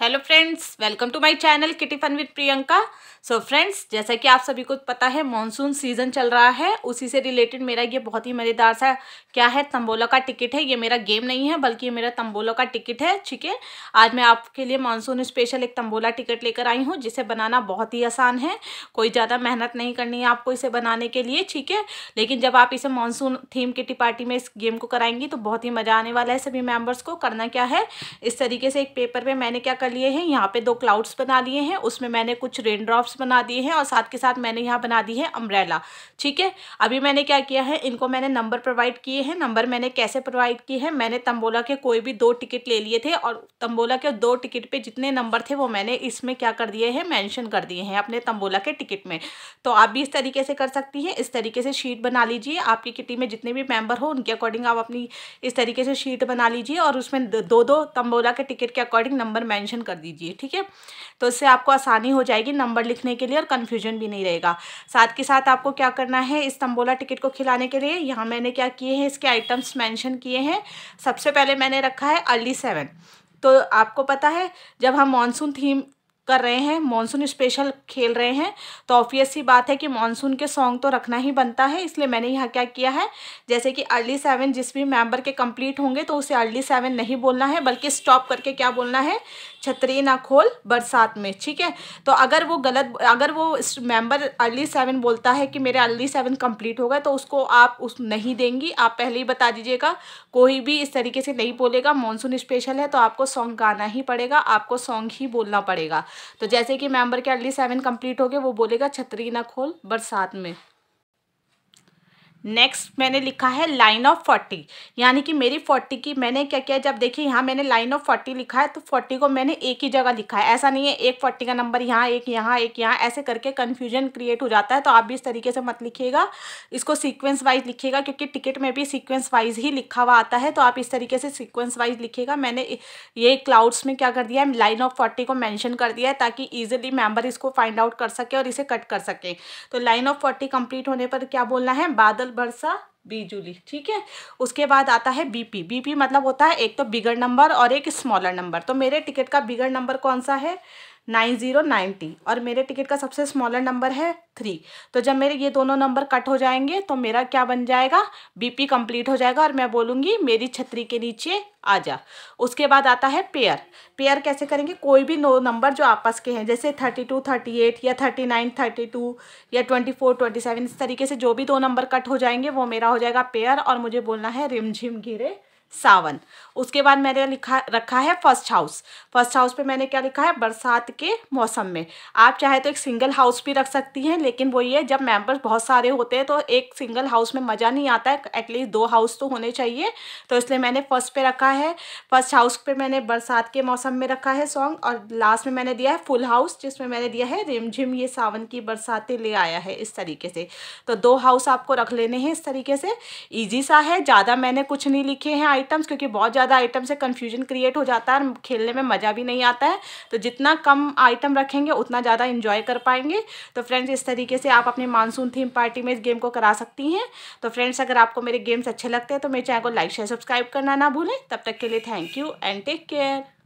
hello friends welcome to my channel kitty fun with Priyanka so friends जैसा कि आप सभी को पता है मॉनसून सीज़न चल रहा है उसी से रिलेटेड मेरा ये बहुत ही मज़ेदार सा क्या है तंबोला का टिकट है ये मेरा गेम नहीं है बल्कि ये मेरा तंबोला का टिकट है ठीक है आज मैं आपके लिए मानसून स्पेशल एक तंबोला टिकट लेकर आई हूँ जिसे बनाना बहुत ही आसान है कोई ज़्यादा मेहनत नहीं करनी है आपको इसे बनाने के लिए ठीक है लेकिन जब आप इसे मानसून थीम किटी पार्टी में इस गेम को कराएंगी तो बहुत ही मज़ा आने वाला है सभी मेम्बर्स को करना क्या है इस तरीके से एक पेपर पर मैंने क्या कर लिए हैं यहाँ पे दो क्लाउड्स बना लिए हैं उसमें मैंने कुछ रेन ड्रॉप्स बना दिए हैं और साथ के साथ मैंने यहाँ बना दी है अम्ब्रेला ठीक है अभी मैंने क्या किया है इनको मैंने नंबर प्रोवाइड किए हैं नंबर मैंने कैसे प्रोवाइड किए हैं मैंने तंबोला के कोई भी दो टिकट ले लिए थे और तंबोला के दो टिकट पर जितने नंबर थे वो मैंने इसमें क्या कर दिए हैं मैंशन कर दिए हैं अपने तंबोला के टिकट में तो आप भी इस तरीके से कर सकती हैं इस तरीके से शीट बना लीजिए आपकी किटी में जितने भी मेंबर हो उनके अकॉर्डिंग आप अपनी इस तरीके से शीट बना लीजिए और उसमें दो दो तंबोला के टिकट के अकॉर्डिंग नंबर मैंशन मेंशन कर दीजिए ठीक है तो इससे आपको आसानी हो जाएगी नंबर लिखने के लिए और कन्फ्यूजन भी नहीं रहेगा साथ के साथ आपको क्या करना है इस तंबोला टिकट को खिलाने के लिए यहाँ मैंने क्या किए हैं इसके आइटम्स मैंशन किए हैं सबसे पहले मैंने रखा है अर्ली सेवन तो आपको पता है जब हम मानसून थीम कर रहे हैं मॉनसून स्पेशल खेल रहे हैं तो ऑब्वियस ही बात है कि मॉनसून के सॉन्ग तो रखना ही बनता है इसलिए मैंने यहाँ क्या किया है जैसे कि अर्ली सेवन जिस भी मेंबर के कंप्लीट होंगे तो उसे अर्ली सेवन नहीं बोलना है बल्कि स्टॉप करके क्या बोलना है छतरी ना खोल बरसात में ठीक है तो अगर वो गलत अगर वो मेंबर अर्ली सेवन बोलता है कि मेरे अर्ली सेवन कंप्लीट होगा तो उसको आप उस नहीं देंगी आप पहले ही बता दीजिएगा कोई भी इस तरीके से नहीं बोलेगा मॉनसून स्पेशल है तो आपको सॉन्ग गाना ही पड़ेगा आपको सॉन्ग ही बोलना पड़ेगा तो जैसे कि मेंबर के अर्ली सेवन कंप्लीट हो गए वो बोलेगा छतरी ना खोल बरसात में नेक्स्ट मैंने लिखा है लाइन ऑफ फोर्टी यानी कि मेरी फोर्टी की मैंने क्या किया जब देखिए यहाँ मैंने लाइन ऑफ फोर्टी लिखा है तो फोर्टी को मैंने एक ही जगह लिखा है ऐसा नहीं है एक फोर्टी का नंबर यहाँ एक यहाँ एक यहाँ ऐसे करके कन्फ्यूजन क्रिएट हो जाता है तो आप भी इस तरीके से मत लिखिएगा इसको सीक्वेंस वाइज लिखिएगा क्योंकि टिकट में भी सीक्वेंस वाइज ही लिखा हुआ आता है तो आप इस तरीके से सीक्वेंस वाइज लिखिएगा मैंने ये क्लाउड्स में क्या कर दिया है लाइन ऑफ फोर्टी को मैंशन कर दिया है ताकि ईजिली मेम्बर इसको फाइंड आउट कर सके और इसे कट कर सकें तो लाइन ऑफ फोर्टी कंप्लीट होने पर क्या बोलना है बादल फसल बरसा बीजुली ठीक है उसके बाद आता है बीपी बीपी मतलब होता है एक तो बिगर नंबर और एक स्मॉलर नंबर तो मेरे टिकट का बिगर नंबर कौन सा है नाइन ज़ीरो नाइन्टी और मेरे टिकट का सबसे स्मॉलर नंबर है थ्री तो जब मेरे ये दोनों नंबर कट हो जाएंगे तो मेरा क्या बन जाएगा बीपी कंप्लीट हो जाएगा और मैं बोलूँगी मेरी छतरी के नीचे आ जा उसके बाद आता है पेयर पेयर कैसे करेंगे कोई भी नो नंबर जो आपस के हैं जैसे थर्टी टू थर्टी एट या थर्टी नाइन थर्टी टू या ट्वेंटी फोर ट्वेंटी सेवन इस तरीके से जो भी दो नंबर कट हो जाएंगे वो मेरा हो जाएगा पेयर और मुझे बोलना है रिमझिम घिरे सावन उसके बाद मैंने लिखा रखा है फर्स्ट हाउस फर्स्ट हाउस पे मैंने क्या लिखा है बरसात के मौसम में आप चाहे तो एक सिंगल हाउस भी रख सकती हैं लेकिन वो ये जब मेंबर्स बहुत सारे होते हैं तो एक सिंगल हाउस में मज़ा नहीं आता है एटलीस्ट दो हाउस तो होने चाहिए तो इसलिए मैंने फर्स्ट पे रखा है फर्स्ट हाउस पर मैंने बरसात के मौसम में रखा है सॉन्ग और लास्ट में मैंने दिया है फुल हाउस जिसमें मैंने दिया है रिमझिम ये सावन की बरसातें ले आया है इस तरीके से तो दो हाउस आपको रख लेने हैं इस तरीके से ईजी सा है ज़्यादा मैंने कुछ नहीं लिखे हैं आइटम्स क्योंकि बहुत ज़्यादा आइटम से कन्फ्यूजन क्रिएट हो जाता है और खेलने में मज़ा भी नहीं आता है तो जितना कम आइटम रखेंगे उतना ज़्यादा इन्जॉय कर पाएंगे तो फ्रेंड्स इस तरीके से आप अपने मानसून थीम पार्टी में इस गेम को करा सकती हैं तो फ्रेंड्स अगर आपको मेरे गेम्स अच्छे लगते हैं तो मेरे चैनल को लाइक शेयर सब्सक्राइब करना ना भूलें तब तक के लिए thank you and take care